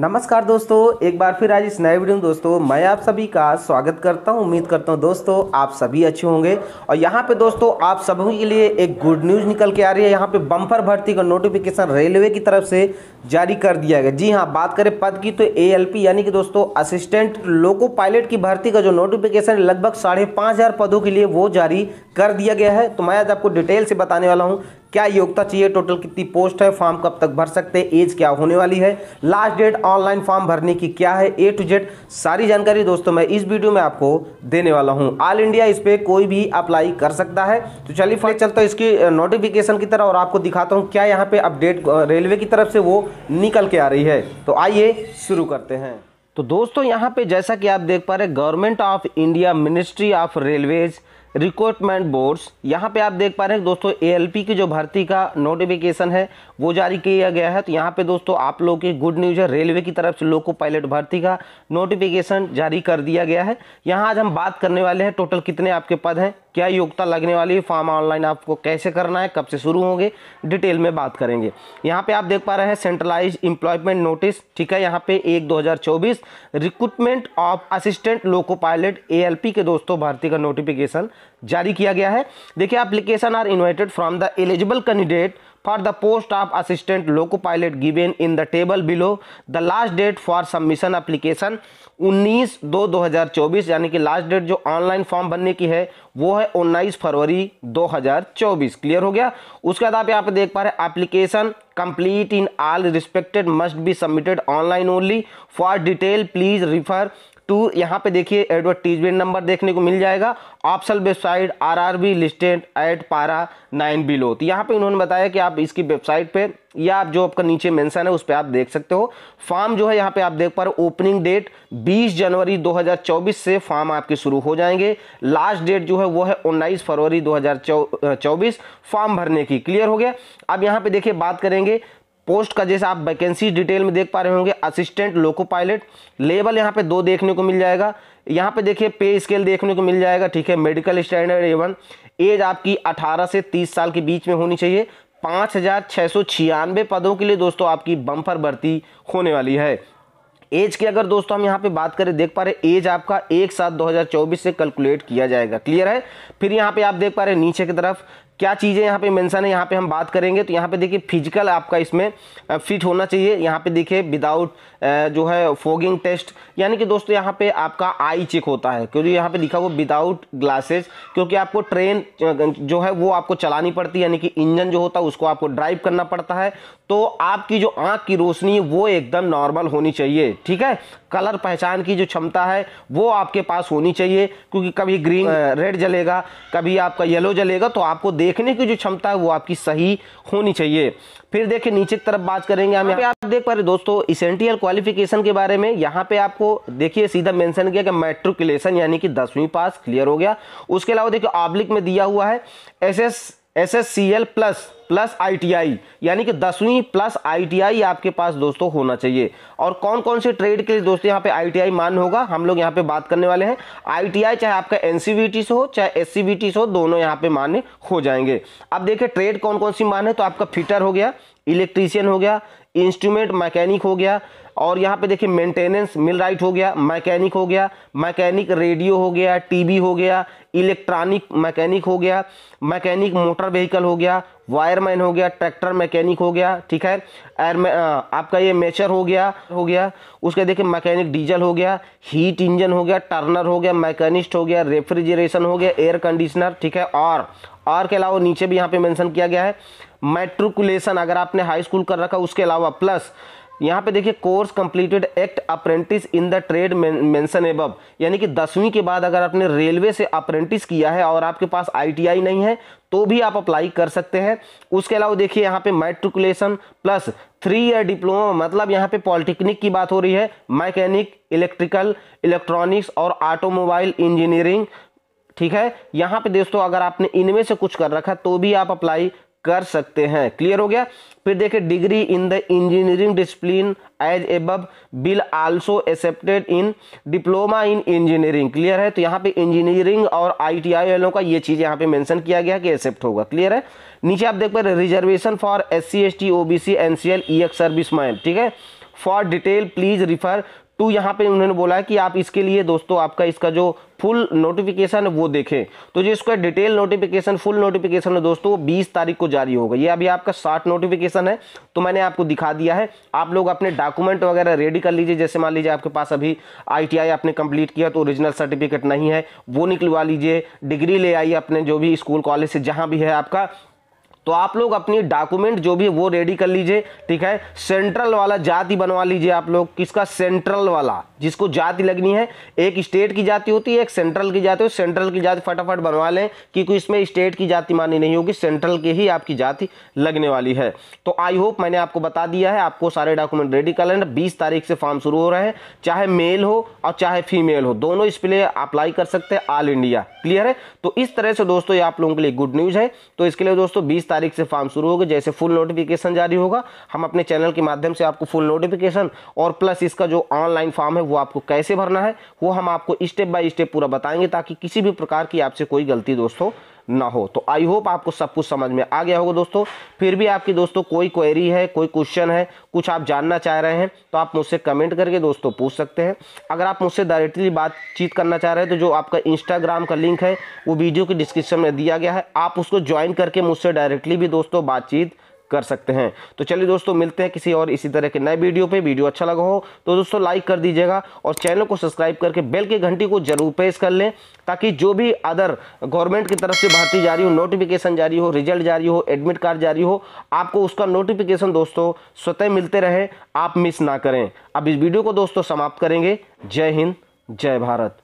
नमस्कार दोस्तों एक बार फिर आज इस नए वीडियो में दोस्तों मैं आप सभी का स्वागत करता हूं उम्मीद करता हूं दोस्तों आप सभी अच्छे होंगे और यहां पे दोस्तों आप सभी के लिए एक गुड न्यूज़ निकल के आ रही है यहां पे बम्पर भर्ती का नोटिफिकेशन रेलवे की तरफ से जारी कर दिया गया जी हां बात करें पद की तो ए यानी कि दोस्तों असिस्टेंट लोको पायलट की भर्ती का जो नोटिफिकेशन लगभग साढ़े पदों के लिए वो जारी कर दिया गया है तो मैं आज आपको डिटेल से बताने वाला हूँ क्या योग्यता चाहिए टोटल कितनी पोस्ट है फॉर्म कब तक भर सकते हैं एज क्या होने वाली है लास्ट डेट ऑनलाइन फॉर्म भरने की क्या है ए टू जेड सारी जानकारी दोस्तों मैं इस वीडियो में आपको देने वाला हूं ऑल इंडिया इस पर कोई भी अप्लाई कर सकता है तो चलिए फिर चलता हूँ इसकी नोटिफिकेशन की तरह और आपको दिखाता हूँ क्या यहाँ पर अपडेट रेलवे की तरफ से वो निकल के आ रही है तो आइए शुरू करते हैं तो दोस्तों यहाँ पे जैसा कि आप देख पा रहे government of India ministry of railways recruitment boards यहाँ पे आप देख पा रहे हैं दोस्तों पी की जो भर्ती का नोटिफिकेशन है वो जारी किया गया है तो यहाँ पे दोस्तों आप लोगों की गुड न्यूज़ है रेलवे की तरफ से लोको पायलट भर्ती का नोटिफिकेशन जारी कर दिया गया है यहाँ आज हम बात करने वाले हैं टोटल कितने आपके पद हैं क्या योग्यता लगने वाली है फॉर्म ऑनलाइन आपको कैसे करना है कब से शुरू होंगे डिटेल में बात करेंगे यहाँ पे आप देख पा रहे हैं सेंट्रलाइज इम्प्लॉयमेंट नोटिस ठीक है यहाँ पे एक 2024 recruitment of assistant loco pilot ALP के दोस्तों भर्ती का नोटिफिकेशन जारी किया गया है देखिए application are invited from the eligible candidate for the post of assistant loco pilot given in the table below the last date for submission application 19 दो 2024 यानी कि लास्ट डेट जो ऑनलाइन फॉर्म बनने की है वो है 19 फरवरी 2024 क्लियर हो गया उसके बाद आप यहाँ पे देख पा रहे हैं application complete in all respected must be submitted online only for detail please refer to यहाँ पे देखिए एडवर्टीजमेंट नंबर देखने को मिल जाएगा option website RRB listed at para nine below तो यहाँ पे इन्होंने बताया कि आप इसकी वेबसाइट पे या आप जो आपका नीचे मेंशन है उस पर आप देख सकते हो फॉर्म जो है यहाँ पे आप देख पा रहे हो ओपनिंग डेट 20 जनवरी 2024 से फॉर्म आपके शुरू हो जाएंगे लास्ट डेट जो है वो है उन्नीस फरवरी दो फॉर्म भरने की क्लियर हो गया अब यहाँ पे देखिए बात करेंगे पोस्ट का जैसे आप वैकेंसी डिटेल में देख पा रहे होंगे असिस्टेंट लोको पायलट लेवल यहाँ पे दो देखने को मिल जाएगा यहाँ पे देखिए पे स्केल देखने को मिल जाएगा ठीक है मेडिकल स्टैंडर्ड एवन एज आपकी 18 से 30 साल के बीच में होनी चाहिए पाँच पदों के लिए दोस्तों आपकी बम्फर भर्ती होने वाली है एज की अगर दोस्तों हम यहाँ पे बात करें देख पा रहे एज आपका एक सात 2024 से कैलकुलेट किया जाएगा क्लियर है फिर यहाँ पे आप देख पा रहे नीचे की तरफ क्या चीज़ें यहाँ पे मेंशन है यहाँ पे हम बात करेंगे तो यहाँ पे देखिए फिजिकल आपका इसमें फिट होना चाहिए यहाँ पे देखिए विदाउट जो है फोगिंग टेस्ट यानी कि दोस्तों यहाँ पे आपका आई चेक होता है क्योंकि यहाँ पे लिखा हुआ विदाउट ग्लासेस क्योंकि आपको ट्रेन जो है वो आपको चलानी पड़ती है यानी कि इंजन जो होता है उसको आपको ड्राइव करना पड़ता है तो आपकी जो आँख की रोशनी वो एकदम नॉर्मल होनी चाहिए ठीक है कलर पहचान की जो क्षमता है वो आपके पास होनी चाहिए क्योंकि कभी ग्रीन रेड जलेगा कभी आपका येलो जलेगा तो आपको देखने की जो क्षमता है वो आपकी सही होनी चाहिए फिर देखिए नीचे की तरफ बात करेंगे हम यहाँ पे आप देख पा रहे दोस्तों इसेंटियल क्वालिफिकेशन के बारे में यहाँ पे आपको देखिए सीधा मेंशन किया कि मेट्रिकुलेशन यानी कि दसवीं पास क्लियर हो गया उसके अलावा देखिए ऑब्लिक में दिया हुआ है S S S C L plus plus I यानी कि दसवीं प्लस आई आपके पास दोस्तों होना चाहिए और कौन कौन से ट्रेड के लिए दोस्तों यहाँ पे आई मान्य होगा हम लोग यहाँ पे बात करने वाले हैं आई चाहे आपका एन से हो चाहे एस से हो दोनों यहाँ पे मान्य हो जाएंगे अब देखिए ट्रेड कौन कौन सी मान्य है तो आपका फिटर हो गया इलेक्ट्रीशियन हो गया इंस्ट्रूमेंट मैकेनिक हो गया और यहाँ पे देखिए मेंटेनेंस मिल राइट हो गया मैकेनिक हो गया मैकेनिक रेडियो हो गया टीवी हो गया इलेक्ट्रॉनिक मैकेनिक हो गया मैकेनिक मोटर व्हीकल हो गया वायरमैन हो गया ट्रैक्टर मैकेनिक हो गया ठीक है एयर आपका ये मेचर हो गया हो गया उसके देखिए मैकेनिक डीजल हो गया हीट इंजन हो गया टर्नर हो गया मैकेनिस्ट हो गया रेफ्रिजरेशन हो गया एयर कंडीशनर ठीक है और और के अलावा नीचे भी यहाँ पे मेंशन किया गया है मेट्रिकुलेशन अगर आपने हाई स्कूल कर रखा उसके अलावा प्लस यहाँ पे देखिए course completed act apprentice in the trade mention above यानी कि दसवीं के बाद अगर आपने रेलवे से अप्रेंटिस किया है और आपके पास आईटीआई नहीं है तो भी आप अप्लाई कर सकते हैं उसके अलावा देखिए यहाँ पे matriculation plus three year diploma मतलब यहाँ पे पॉलिटेक्निक की बात हो रही है मैकेनिक इलेक्ट्रिकल इलेक्ट्रॉनिक्स और ऑटोमोबाइल इंजीनियरिंग ठीक है यहाँ पे दोस्तों अगर आपने इनमें से कुछ कर रखा तो भी आप अप्लाई कर सकते हैं क्लियर हो गया फिर देखिए degree in the engineering discipline as above will also accepted in diploma in engineering clear है तो यहाँ पे इंजीनियरिंग और आईटीआई वालों का ये चीज़ यहाँ पे मेंशन किया गया कि एक्सेप्ट होगा क्लियर है नीचे आप देख पा रहे reservation for S C S T O B C N C L E ex service man ठीक है for detail please refer to यहाँ पे उन्होंने बोला है कि आप इसके लिए दोस्तों आपका इसका जो फुल नोटिफिकेशन वो देखें तो जो इसका डिटेल नोटिफिकेशन फुल नोटिफिकेशन है दोस्तों वो 20 तारीख को जारी होगा ये अभी आपका शार्ट नोटिफिकेशन है तो मैंने आपको दिखा दिया है आप लोग अपने डॉक्यूमेंट वगैरह रेडी कर लीजिए जैसे मान लीजिए आपके पास अभी आई आपने कंप्लीट किया तो ओरिजिनल सर्टिफिकेट नहीं है वो निकलवा लीजिए डिग्री ले आइए अपने जो भी स्कूल कॉलेज से जहाँ भी है आपका तो आप लोग अपनी डॉक्यूमेंट जो भी वो रेडी कर लीजिए ठीक है सेंट्रल वाला जाति बनवा लीजिए आप लोग किसका सेंट्रल वाला जिसको जाति लगनी है एक स्टेट की जाति होती है एक सेंट्रल की जाति होती सेंट्रल की जाति फटाफट बनवा लें क्योंकि इसमें स्टेट की जाति मानी नहीं होगी सेंट्रल की ही आपकी जाति लगने वाली है तो आई होप मैंने आपको बता दिया है आपको सारे डॉक्यूमेंट रेडी कर लेना बीस तारीख से फॉर्म शुरू हो रहे हैं चाहे मेल हो और चाहे फीमेल हो दोनों इस पर अप्लाई कर सकते हैं ऑल इंडिया क्लियर है तो इस तरह से दोस्तों ये आप लोगों के लिए गुड न्यूज़ है तो इसके लिए दोस्तों बीस तारीख से फॉर्म शुरू होगा जैसे फुल नोटिफिकेशन जारी होगा हम अपने चैनल के माध्यम से आपको फुल नोटिफिकेशन और प्लस इसका जो ऑनलाइन फॉर्म है वो आपको कैसे भरना है वो हम आपको स्टेप बाय स्टेप पूरा बताएंगे ताकि किसी भी प्रकार की आपसे कोई गलती दोस्तों ना हो तो आई होप आपको सब कुछ समझ में आ गया होगा दोस्तों फिर भी आपकी दोस्तों कोई क्वेरी है कोई क्वेश्चन है कुछ आप जानना चाह रहे हैं तो आप मुझसे कमेंट करके दोस्तों पूछ सकते हैं अगर आप मुझसे डायरेक्टली बातचीत करना चाह रहे हैं तो जो आपका इंस्टाग्राम का लिंक है वो वीडियो के डिस्क्रिप्शन में दिया गया है आप उसको ज्वाइन करके मुझसे डायरेक्टली भी दोस्तों बातचीत कर सकते हैं तो चलिए दोस्तों मिलते हैं किसी और इसी तरह के नए वीडियो पे वीडियो अच्छा लगा हो तो दोस्तों लाइक कर दीजिएगा और चैनल को सब्सक्राइब करके बेल की घंटी को जरूर प्रेस कर लें ताकि जो भी अदर गवर्नमेंट की तरफ से भर्ती जारी हो नोटिफिकेशन जारी हो रिजल्ट जारी हो एडमिट कार्ड जारी हो आपको उसका नोटिफिकेशन दोस्तों स्वतः मिलते रहे आप मिस ना करें अब इस वीडियो को दोस्तों समाप्त करेंगे जय हिंद जय भारत